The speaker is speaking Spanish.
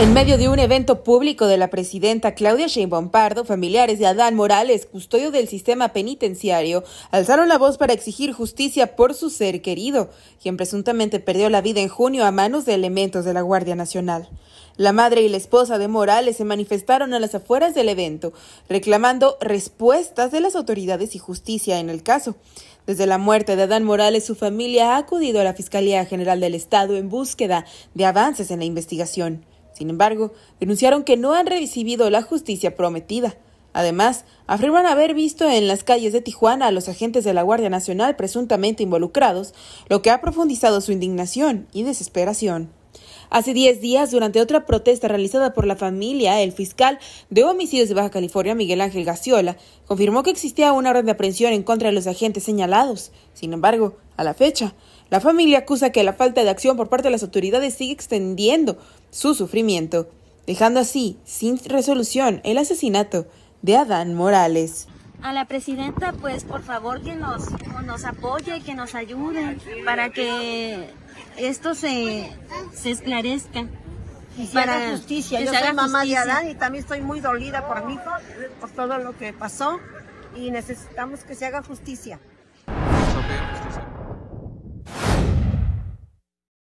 En medio de un evento público de la presidenta Claudia Sheinbaum Pardo, familiares de Adán Morales, custodio del sistema penitenciario, alzaron la voz para exigir justicia por su ser querido, quien presuntamente perdió la vida en junio a manos de elementos de la Guardia Nacional. La madre y la esposa de Morales se manifestaron a las afueras del evento, reclamando respuestas de las autoridades y justicia en el caso. Desde la muerte de Adán Morales, su familia ha acudido a la Fiscalía General del Estado en búsqueda de avances en la investigación. Sin embargo, denunciaron que no han recibido la justicia prometida. Además, afirman haber visto en las calles de Tijuana a los agentes de la Guardia Nacional presuntamente involucrados, lo que ha profundizado su indignación y desesperación. Hace 10 días, durante otra protesta realizada por la familia, el fiscal de homicidios de Baja California, Miguel Ángel Gaciola, confirmó que existía una orden de aprehensión en contra de los agentes señalados. Sin embargo, a la fecha, la familia acusa que la falta de acción por parte de las autoridades sigue extendiendo su sufrimiento, dejando así sin resolución el asesinato de Adán Morales a la presidenta, pues por favor que nos, nos apoye, que nos ayude para que esto se, esclarezca. Y para justicia. Yo soy mamá de Adán y también estoy muy dolida por mi hijo, por todo lo que pasó y necesitamos que se haga justicia.